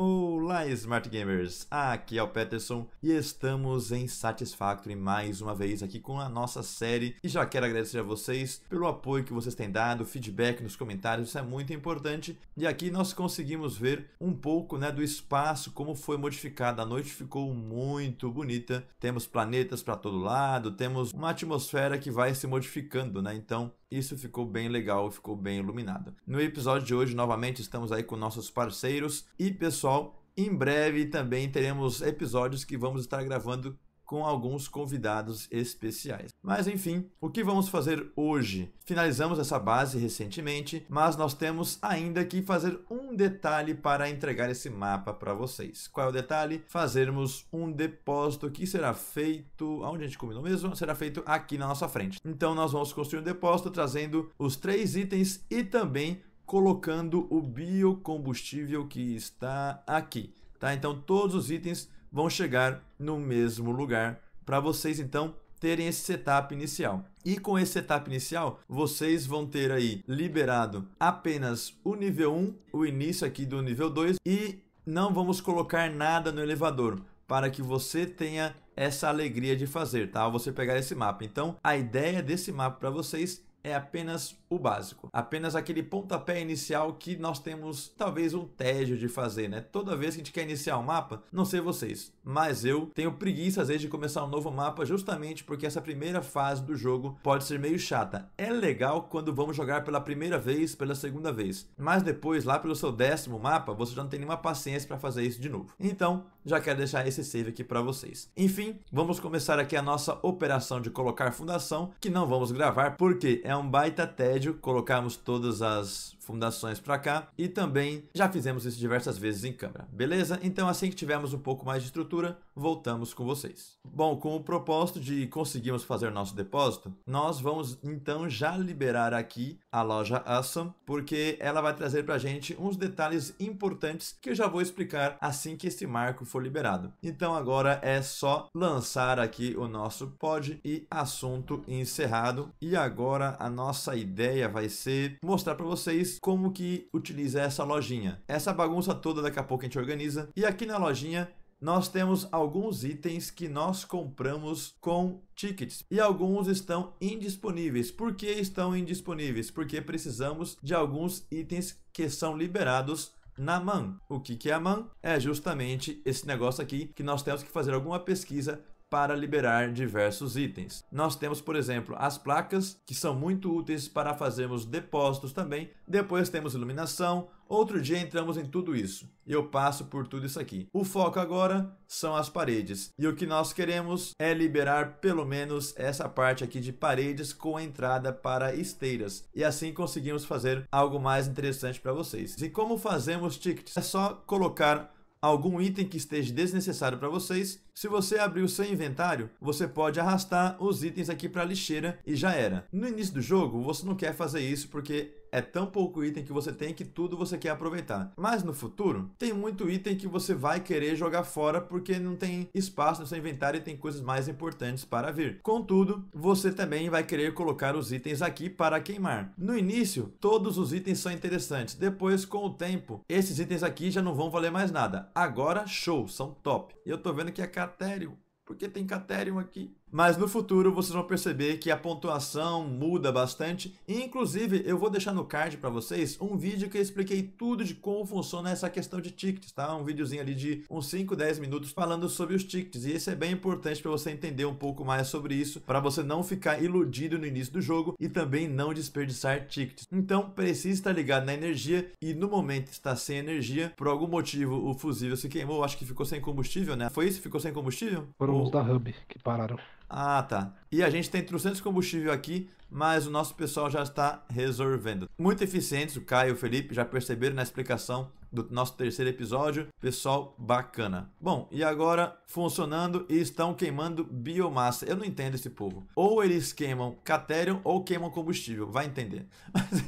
Olá, Smart Gamers! Aqui é o Peterson e estamos em Satisfactory mais uma vez aqui com a nossa série. E já quero agradecer a vocês pelo apoio que vocês têm dado, feedback nos comentários, isso é muito importante. E aqui nós conseguimos ver um pouco né, do espaço, como foi modificado. A noite ficou muito bonita, temos planetas para todo lado, temos uma atmosfera que vai se modificando, né? Então isso ficou bem legal, ficou bem iluminado. No episódio de hoje, novamente, estamos aí com nossos parceiros. E pessoal, em breve também teremos episódios que vamos estar gravando com alguns convidados especiais. Mas enfim, o que vamos fazer hoje? Finalizamos essa base recentemente, mas nós temos ainda que fazer um detalhe para entregar esse mapa para vocês. Qual é o detalhe? Fazermos um depósito que será feito, aonde a gente combinou mesmo? Será feito aqui na nossa frente. Então nós vamos construir um depósito trazendo os três itens e também colocando o biocombustível que está aqui, tá? Então todos os itens vão chegar no mesmo lugar para vocês então terem esse setup inicial. E com esse setup inicial, vocês vão ter aí liberado apenas o nível 1, o início aqui do nível 2 e não vamos colocar nada no elevador para que você tenha essa alegria de fazer, tá? Você pegar esse mapa. Então, a ideia desse mapa para vocês é apenas o básico, apenas aquele pontapé inicial que nós temos talvez um tédio de fazer, né? Toda vez que a gente quer iniciar um mapa, não sei vocês, mas eu tenho preguiça às vezes de começar um novo mapa justamente porque essa primeira fase do jogo pode ser meio chata. É legal quando vamos jogar pela primeira vez, pela segunda vez, mas depois lá pelo seu décimo mapa, você já não tem nenhuma paciência para fazer isso de novo. Então, já quero deixar esse save aqui para vocês. Enfim, vamos começar aqui a nossa operação de colocar fundação, que não vamos gravar porque é um baita tédio colocarmos todas as fundações para cá e também já fizemos isso diversas vezes em câmera, beleza? Então assim que tivermos um pouco mais de estrutura, voltamos com vocês. Bom, com o propósito de conseguirmos fazer nosso depósito, nós vamos então já liberar aqui a loja Awesome, porque ela vai trazer para a gente uns detalhes importantes que eu já vou explicar assim que esse marco for liberado. Então agora é só lançar aqui o nosso pod e assunto encerrado. E agora a nossa ideia vai ser mostrar para vocês como que utiliza essa lojinha. Essa bagunça toda daqui a pouco a gente organiza. E aqui na lojinha nós temos alguns itens que nós compramos com tickets e alguns estão indisponíveis. Por que estão indisponíveis? Porque precisamos de alguns itens que são liberados na MAN. O que, que é a MAN? É justamente esse negócio aqui que nós temos que fazer alguma pesquisa para liberar diversos itens. Nós temos, por exemplo, as placas, que são muito úteis para fazermos depósitos também. Depois temos iluminação. Outro dia entramos em tudo isso. Eu passo por tudo isso aqui. O foco agora são as paredes. E o que nós queremos é liberar pelo menos essa parte aqui de paredes com entrada para esteiras. E assim conseguimos fazer algo mais interessante para vocês. E como fazemos tickets? É só colocar algum item que esteja desnecessário para vocês. Se você abrir o seu inventário, você pode arrastar os itens aqui para a lixeira e já era. No início do jogo, você não quer fazer isso porque é tão pouco item que você tem que tudo você quer aproveitar. Mas no futuro, tem muito item que você vai querer jogar fora porque não tem espaço no seu inventário e tem coisas mais importantes para vir. Contudo, você também vai querer colocar os itens aqui para queimar. No início, todos os itens são interessantes. Depois, com o tempo, esses itens aqui já não vão valer mais nada. Agora, show, são top. E eu tô vendo que é Catério porque tem Caterium aqui. Mas no futuro vocês vão perceber que a pontuação muda bastante. E, inclusive, eu vou deixar no card para vocês um vídeo que eu expliquei tudo de como funciona essa questão de tickets, tá? Um videozinho ali de uns 5, 10 minutos falando sobre os tickets. E esse é bem importante para você entender um pouco mais sobre isso, para você não ficar iludido no início do jogo e também não desperdiçar tickets. Então, precisa estar ligado na energia e no momento está sem energia. Por algum motivo, o fusível se queimou. Acho que ficou sem combustível, né? Foi isso? Ficou sem combustível? Por um os da Hub que pararam. Ah, tá. E a gente tem 300 combustível aqui, mas o nosso pessoal já está resolvendo. Muito eficientes, o Caio e o Felipe já perceberam na explicação do nosso terceiro episódio. Pessoal, bacana. Bom, e agora funcionando e estão queimando biomassa. Eu não entendo esse povo. Ou eles queimam catério ou queimam combustível, vai entender. Mas,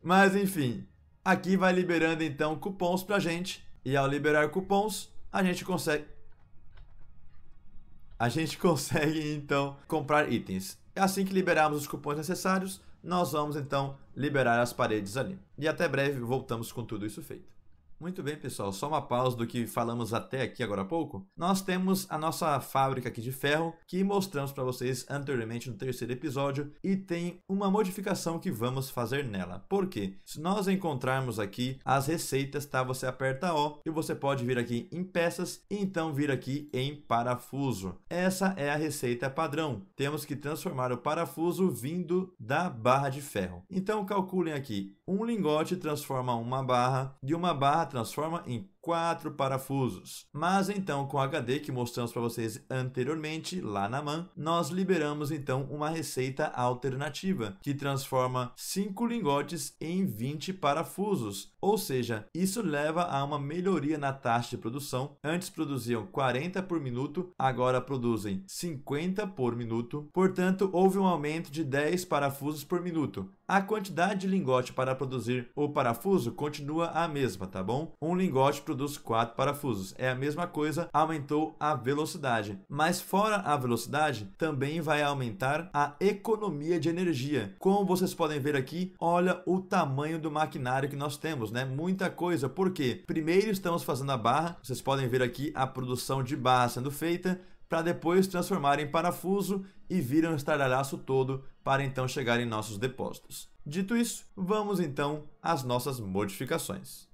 mas enfim, aqui vai liberando então cupons pra gente. E ao liberar cupons, a gente consegue a gente consegue então comprar itens. Assim que liberarmos os cupons necessários, nós vamos então liberar as paredes ali. E até breve, voltamos com tudo isso feito. Muito bem, pessoal. Só uma pausa do que falamos até aqui agora há pouco. Nós temos a nossa fábrica aqui de ferro, que mostramos para vocês anteriormente no terceiro episódio, e tem uma modificação que vamos fazer nela. Por quê? Se nós encontrarmos aqui as receitas, tá? Você aperta O e você pode vir aqui em peças e então vir aqui em parafuso. Essa é a receita padrão. Temos que transformar o parafuso vindo da barra de ferro. Então calculem aqui. Um lingote transforma uma barra de uma barra transforma em quatro parafusos. Mas então, com o HD que mostramos para vocês anteriormente, lá na MAN, nós liberamos então uma receita alternativa, que transforma cinco lingotes em 20 parafusos. Ou seja, isso leva a uma melhoria na taxa de produção. Antes produziam 40 por minuto, agora produzem 50 por minuto. Portanto, houve um aumento de 10 parafusos por minuto. A quantidade de lingote para produzir o parafuso continua a mesma, tá bom? Um lingote produz quatro parafusos. É a mesma coisa, aumentou a velocidade. Mas fora a velocidade, também vai aumentar a economia de energia. Como vocês podem ver aqui, olha o tamanho do maquinário que nós temos, né? Muita coisa. Por quê? Primeiro estamos fazendo a barra, vocês podem ver aqui a produção de barra sendo feita, para depois transformar em parafuso e viram um estardalhaço todo para então chegar em nossos depósitos. Dito isso, vamos então às nossas modificações.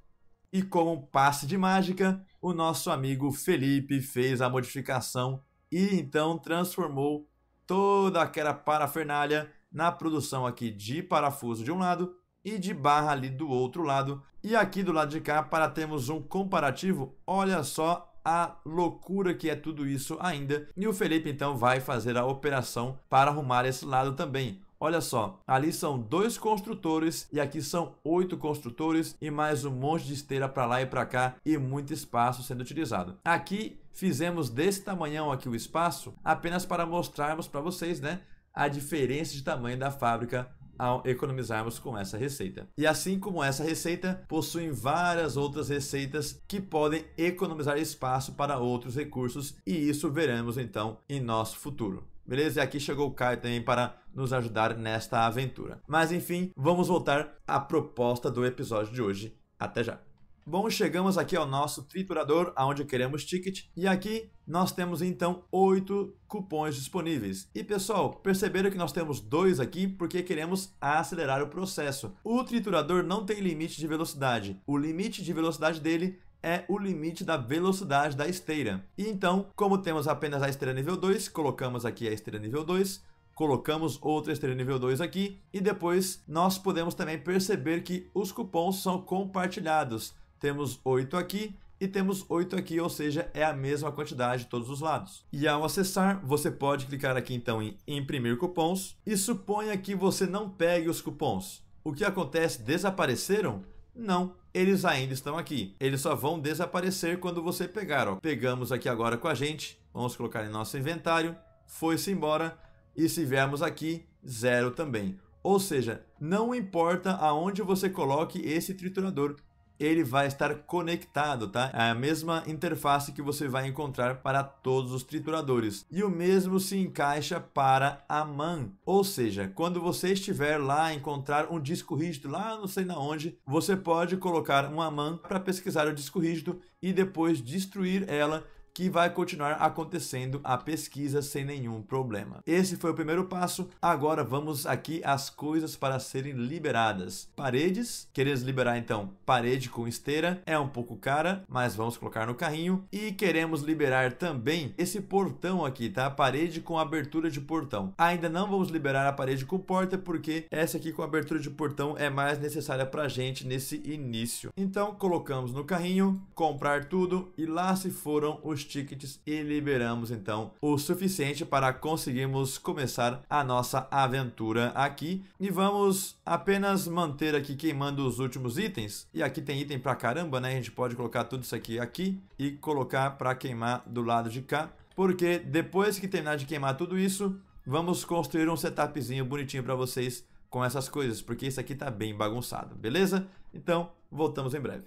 E como um passe de mágica, o nosso amigo Felipe fez a modificação e então transformou toda aquela parafernália na produção aqui de parafuso de um lado e de barra ali do outro lado. E aqui do lado de cá, para termos um comparativo, olha só a loucura que é tudo isso ainda. E o Felipe então vai fazer a operação para arrumar esse lado também. Olha só, ali são dois construtores e aqui são oito construtores e mais um monte de esteira para lá e para cá e muito espaço sendo utilizado. Aqui fizemos desse tamanhão aqui o espaço apenas para mostrarmos para vocês, né, a diferença de tamanho da fábrica ao economizarmos com essa receita. E assim como essa receita, possuem várias outras receitas que podem economizar espaço para outros recursos e isso veremos então em nosso futuro. Beleza? E aqui chegou o Caio também para nos ajudar nesta aventura. Mas enfim, vamos voltar à proposta do episódio de hoje. Até já! Bom, chegamos aqui ao nosso triturador, aonde queremos ticket, e aqui nós temos então oito cupons disponíveis. E pessoal, perceberam que nós temos dois aqui porque queremos acelerar o processo. O triturador não tem limite de velocidade. O limite de velocidade dele é o limite da velocidade da esteira. E então, como temos apenas a esteira nível 2, colocamos aqui a esteira nível 2, colocamos outra esteira nível 2 aqui e depois nós podemos também perceber que os cupons são compartilhados. Temos 8 aqui e temos 8 aqui, ou seja, é a mesma quantidade de todos os lados. E ao acessar, você pode clicar aqui então em imprimir cupons e suponha que você não pegue os cupons. O que acontece? Desapareceram? Não, eles ainda estão aqui. Eles só vão desaparecer quando você pegar. Ó. Pegamos aqui agora com a gente, vamos colocar em nosso inventário, foi-se embora e se viermos aqui, zero também. Ou seja, não importa aonde você coloque esse triturador, ele vai estar conectado, tá? É a mesma interface que você vai encontrar para todos os trituradores. E o mesmo se encaixa para a MAN, ou seja, quando você estiver lá encontrar um disco rígido lá não sei na onde, você pode colocar uma MAN para pesquisar o disco rígido e depois destruir ela que vai continuar acontecendo a pesquisa sem nenhum problema. Esse foi o primeiro passo, agora vamos aqui às coisas para serem liberadas. Paredes, queremos liberar então parede com esteira, é um pouco cara, mas vamos colocar no carrinho. E queremos liberar também esse portão aqui, tá? Parede com abertura de portão. Ainda não vamos liberar a parede com porta, porque essa aqui com abertura de portão é mais necessária pra gente nesse início. Então colocamos no carrinho, comprar tudo e lá se foram os tickets e liberamos então o suficiente para conseguirmos começar a nossa aventura aqui. E vamos apenas manter aqui queimando os últimos itens. E aqui tem item pra caramba, né? A gente pode colocar tudo isso aqui aqui e colocar para queimar do lado de cá. Porque depois que terminar de queimar tudo isso, vamos construir um setupzinho bonitinho para vocês com essas coisas, porque isso aqui tá bem bagunçado, beleza? Então, voltamos em breve.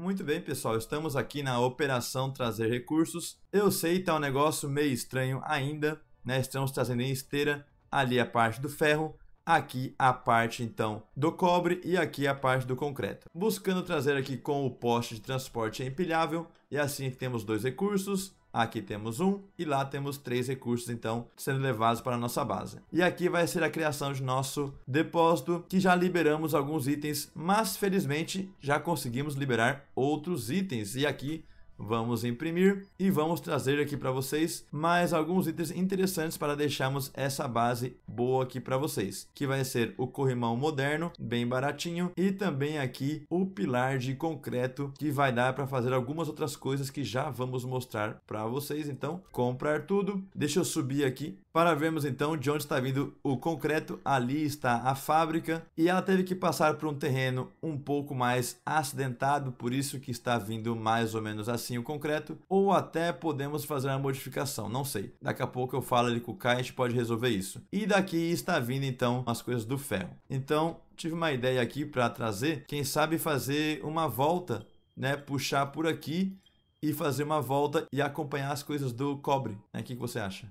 Muito bem, pessoal, estamos aqui na operação trazer recursos. Eu sei, que tá um negócio meio estranho ainda, né? Estamos trazendo em esteira ali a parte do ferro, aqui a parte então do cobre e aqui a parte do concreto. Buscando trazer aqui com o poste de transporte é empilhável e assim temos dois recursos Aqui temos um e lá temos três recursos, então, sendo levados para a nossa base. E aqui vai ser a criação de nosso depósito, que já liberamos alguns itens, mas felizmente já conseguimos liberar outros itens. E aqui vamos imprimir e vamos trazer aqui para vocês mais alguns itens interessantes para deixarmos essa base boa aqui para vocês, que vai ser o corrimão moderno, bem baratinho, e também aqui o pilar de concreto que vai dar para fazer algumas outras coisas que já vamos mostrar para vocês, então comprar tudo. Deixa eu subir aqui para vermos então de onde está vindo o concreto. Ali está a fábrica e ela teve que passar por um terreno um pouco mais acidentado, por isso que está vindo mais ou menos assim assim o concreto, ou até podemos fazer uma modificação, não sei. Daqui a pouco eu falo ali com o Kai, a gente pode resolver isso. E daqui está vindo então as coisas do ferro. Então, tive uma ideia aqui para trazer, quem sabe fazer uma volta, né, puxar por aqui e fazer uma volta e acompanhar as coisas do cobre. Né? O né? que, que você acha?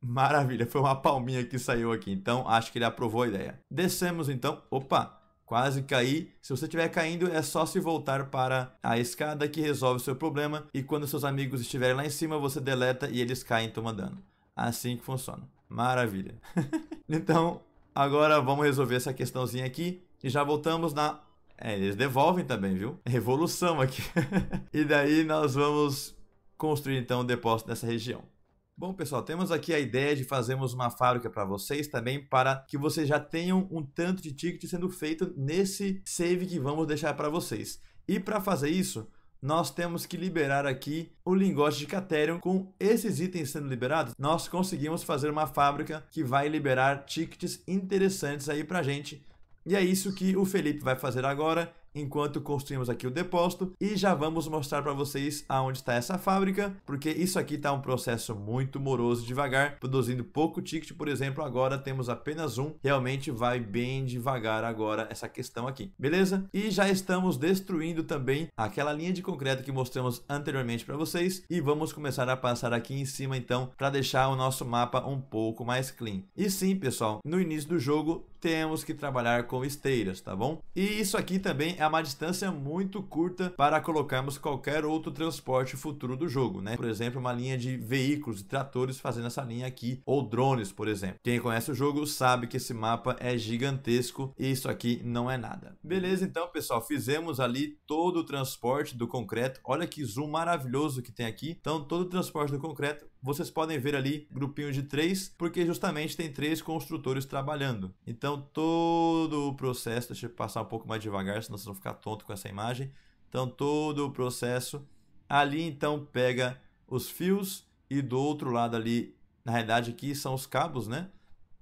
Maravilha, foi uma palminha que saiu aqui, então acho que ele aprovou a ideia. Descemos então, opa, quase cair. Se você estiver caindo, é só se voltar para a escada que resolve o seu problema. E quando seus amigos estiverem lá em cima, você deleta e eles caem tomando dano. Assim que funciona. Maravilha. então, agora vamos resolver essa questãozinha aqui. E já voltamos na. É, eles devolvem também, viu? Revolução aqui. e daí nós vamos construir então o depósito nessa região. Bom, pessoal, temos aqui a ideia de fazermos uma fábrica para vocês também, para que vocês já tenham um tanto de ticket sendo feito nesse save que vamos deixar para vocês. E para fazer isso, nós temos que liberar aqui o lingote de Caterium. Com esses itens sendo liberados, nós conseguimos fazer uma fábrica que vai liberar tickets interessantes aí para gente. E é isso que o Felipe vai fazer agora enquanto construímos aqui o depósito e já vamos mostrar para vocês aonde está essa fábrica, porque isso aqui está um processo muito moroso devagar, produzindo pouco ticket, por exemplo, agora temos apenas um, realmente vai bem devagar agora essa questão aqui, beleza? E já estamos destruindo também aquela linha de concreto que mostramos anteriormente para vocês e vamos começar a passar aqui em cima então para deixar o nosso mapa um pouco mais clean. E sim, pessoal, no início do jogo temos que trabalhar com esteiras, tá bom? E isso aqui também é é uma distância muito curta para colocarmos qualquer outro transporte futuro do jogo, né? Por exemplo, uma linha de veículos e tratores fazendo essa linha aqui, ou drones, por exemplo. Quem conhece o jogo sabe que esse mapa é gigantesco e isso aqui não é nada. Beleza, então, pessoal, fizemos ali todo o transporte do concreto. Olha que zoom maravilhoso que tem aqui. Então, todo o transporte do concreto vocês podem ver ali grupinhos de três, porque justamente tem três construtores trabalhando. Então todo o processo, deixa eu passar um pouco mais devagar, senão vocês vão ficar tonto com essa imagem. Então todo o processo ali então pega os fios e do outro lado ali, na realidade aqui são os cabos, né?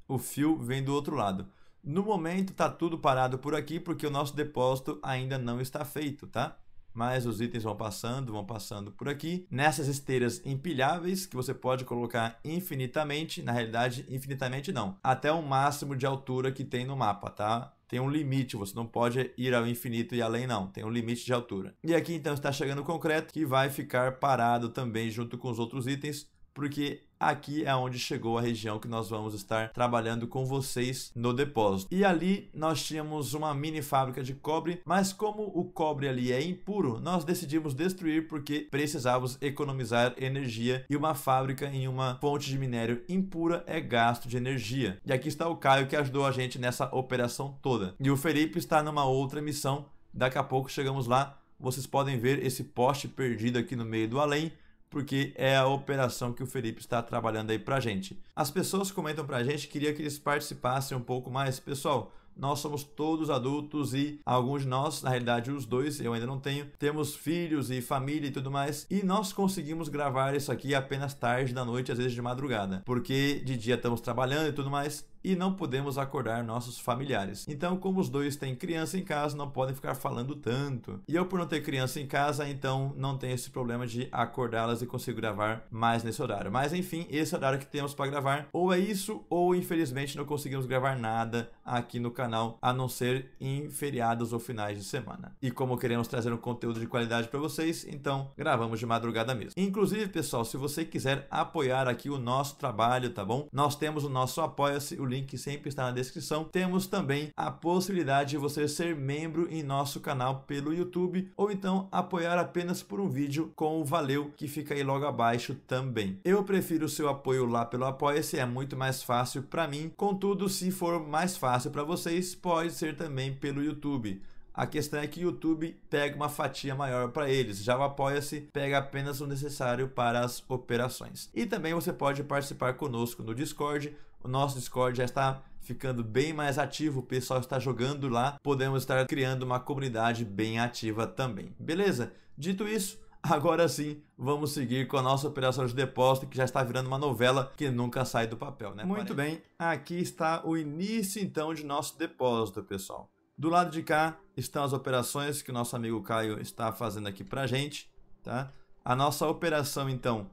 O fio vem do outro lado. No momento está tudo parado por aqui porque o nosso depósito ainda não está feito, tá? mas os itens vão passando, vão passando por aqui. Nessas esteiras empilháveis, que você pode colocar infinitamente, na realidade, infinitamente não, até o máximo de altura que tem no mapa, tá? Tem um limite, você não pode ir ao infinito e além não, tem um limite de altura. E aqui então está chegando o concreto, que vai ficar parado também junto com os outros itens, porque aqui é onde chegou a região que nós vamos estar trabalhando com vocês no depósito. E ali nós tínhamos uma mini fábrica de cobre, mas como o cobre ali é impuro, nós decidimos destruir porque precisávamos economizar energia e uma fábrica em uma fonte de minério impura é gasto de energia. E aqui está o Caio que ajudou a gente nessa operação toda. E o Felipe está numa outra missão, daqui a pouco chegamos lá. Vocês podem ver esse poste perdido aqui no meio do além porque é a operação que o Felipe está trabalhando aí pra gente. As pessoas comentam pra gente, queria que eles participassem um pouco mais. Pessoal, nós somos todos adultos e alguns de nós, na realidade os dois, eu ainda não tenho, temos filhos e família e tudo mais, e nós conseguimos gravar isso aqui apenas tarde da noite, às vezes de madrugada, porque de dia estamos trabalhando e tudo mais, e não podemos acordar nossos familiares. Então, como os dois têm criança em casa, não podem ficar falando tanto. E eu, por não ter criança em casa, então não tenho esse problema de acordá-las e consigo gravar mais nesse horário. Mas enfim, esse é horário que temos para gravar, ou é isso, ou infelizmente não conseguimos gravar nada aqui no canal, a não ser em feriados ou finais de semana. E como queremos trazer um conteúdo de qualidade para vocês, então gravamos de madrugada mesmo. Inclusive, pessoal, se você quiser apoiar aqui o nosso trabalho, tá bom? Nós temos o nosso apoia-se, o link sempre está na descrição. Temos também a possibilidade de você ser membro em nosso canal pelo YouTube ou então apoiar apenas por um vídeo com o valeu que fica aí logo abaixo também. Eu prefiro o seu apoio lá pelo Apoia-se, é muito mais fácil para mim. Contudo, se for mais fácil para vocês, pode ser também pelo YouTube. A questão é que o YouTube pega uma fatia maior para eles. Já o Apoia-se pega apenas o necessário para as operações. E também você pode participar conosco no Discord o nosso Discord já está ficando bem mais ativo, o pessoal está jogando lá, podemos estar criando uma comunidade bem ativa também. Beleza? Dito isso, agora sim vamos seguir com a nossa operação de depósito que já está virando uma novela que nunca sai do papel, né? Muito bem, aqui está o início então de nosso depósito, pessoal. Do lado de cá estão as operações que o nosso amigo Caio está fazendo aqui pra gente, tá? A nossa operação então,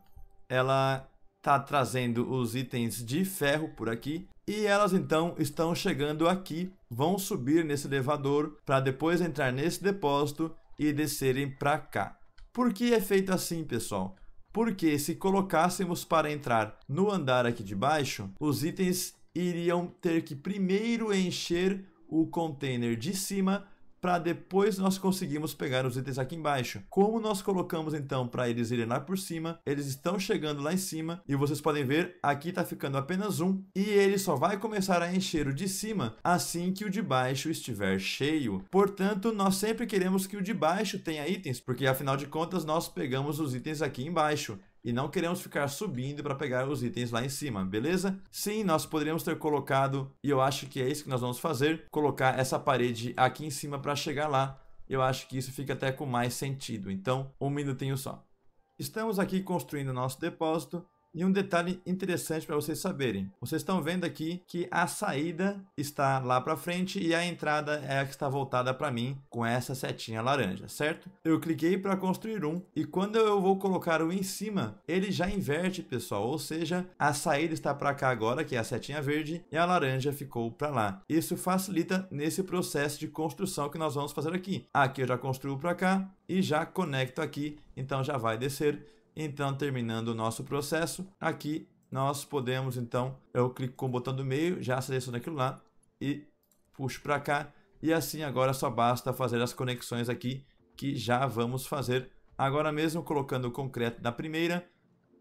ela está trazendo os itens de ferro por aqui. E elas então estão chegando aqui, vão subir nesse elevador para depois entrar nesse depósito e descerem para cá. Por que é feito assim, pessoal? Porque se colocássemos para entrar no andar aqui de baixo, os itens iriam ter que primeiro encher o container de cima para depois nós conseguirmos pegar os itens aqui embaixo. Como nós colocamos então para eles irem lá por cima, eles estão chegando lá em cima e vocês podem ver, aqui está ficando apenas um e ele só vai começar a encher o de cima assim que o de baixo estiver cheio. Portanto, nós sempre queremos que o de baixo tenha itens, porque afinal de contas nós pegamos os itens aqui embaixo e não queremos ficar subindo para pegar os itens lá em cima, beleza? Sim, nós poderíamos ter colocado, e eu acho que é isso que nós vamos fazer, colocar essa parede aqui em cima para chegar lá. Eu acho que isso fica até com mais sentido, então um minutinho só. Estamos aqui construindo nosso depósito e um detalhe interessante para vocês saberem: vocês estão vendo aqui que a saída está lá para frente e a entrada é a que está voltada para mim com essa setinha laranja, certo? Eu cliquei para construir um e quando eu vou colocar o em cima, ele já inverte, pessoal. Ou seja, a saída está para cá agora, que é a setinha verde, e a laranja ficou para lá. Isso facilita nesse processo de construção que nós vamos fazer aqui. Aqui eu já construo para cá e já conecto aqui, então já vai descer então, terminando o nosso processo, aqui nós podemos, então, eu clico com o botão do meio, já seleciono aquilo lá e puxo para cá. E assim agora só basta fazer as conexões aqui que já vamos fazer agora mesmo, colocando o concreto na primeira,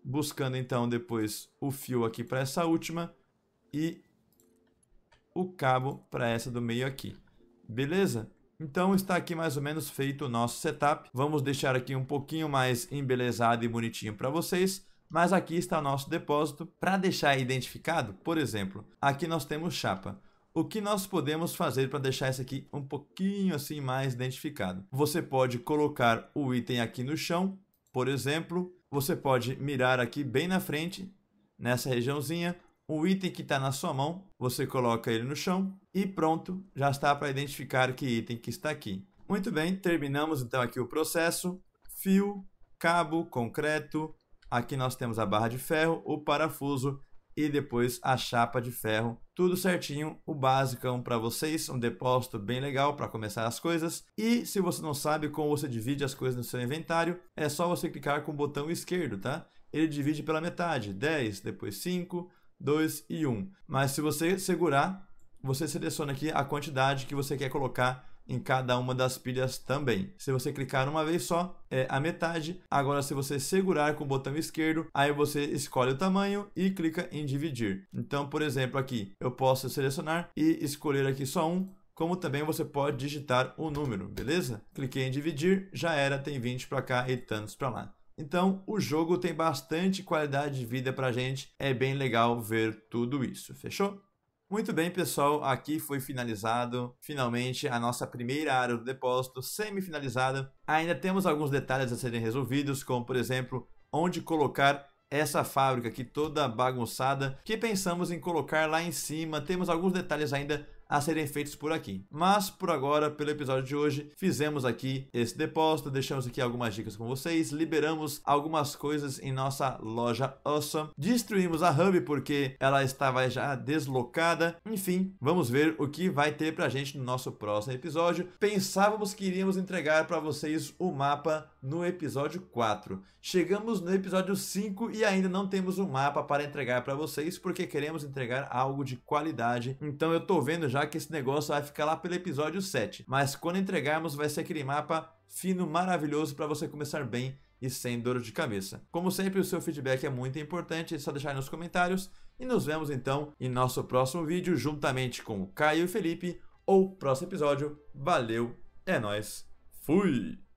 buscando então depois o fio aqui para essa última e o cabo para essa do meio aqui. Beleza? Então está aqui mais ou menos feito o nosso setup. Vamos deixar aqui um pouquinho mais embelezado e bonitinho para vocês. Mas aqui está nosso depósito. Para deixar identificado, por exemplo, aqui nós temos chapa. O que nós podemos fazer para deixar isso aqui um pouquinho assim mais identificado? Você pode colocar o item aqui no chão, por exemplo. Você pode mirar aqui bem na frente, nessa regiãozinha o item que está na sua mão, você coloca ele no chão e pronto, já está para identificar que item que está aqui. Muito bem, terminamos então aqui o processo. Fio, cabo, concreto, aqui nós temos a barra de ferro, o parafuso e depois a chapa de ferro. Tudo certinho, o básico para vocês, um depósito bem legal para começar as coisas. E se você não sabe como você divide as coisas no seu inventário, é só você clicar com o botão esquerdo, tá? Ele divide pela metade, 10, depois 5, 2 e 1. Mas se você segurar, você seleciona aqui a quantidade que você quer colocar em cada uma das pilhas também. Se você clicar uma vez só, é a metade. Agora, se você segurar com o botão esquerdo, aí você escolhe o tamanho e clica em dividir. Então, por exemplo, aqui eu posso selecionar e escolher aqui só um, como também você pode digitar o número, beleza? Cliquei em dividir, já era, tem 20 para cá e tantos para lá. Então, o jogo tem bastante qualidade de vida a gente, é bem legal ver tudo isso, fechou? Muito bem, pessoal, aqui foi finalizado finalmente a nossa primeira área do depósito semifinalizada. Ainda temos alguns detalhes a serem resolvidos, como por exemplo, onde colocar essa fábrica aqui toda bagunçada que pensamos em colocar lá em cima. Temos alguns detalhes ainda a serem feitos por aqui. Mas por agora, pelo episódio de hoje, fizemos aqui esse depósito, deixamos aqui algumas dicas com vocês, liberamos algumas coisas em nossa loja Awesome, destruímos a Hub porque ela estava já deslocada. Enfim, vamos ver o que vai ter pra gente no nosso próximo episódio. Pensávamos que iríamos entregar para vocês o mapa no episódio 4. Chegamos no episódio 5 e ainda não temos um mapa para entregar para vocês porque queremos entregar algo de qualidade. Então eu tô vendo já que esse negócio vai ficar lá pelo episódio 7. Mas quando entregarmos, vai ser aquele mapa fino, maravilhoso para você começar bem e sem dor de cabeça. Como sempre, o seu feedback é muito importante, é só deixar nos comentários. E nos vemos então em nosso próximo vídeo, juntamente com o Caio e Felipe, ou próximo episódio. Valeu, é nóis, fui!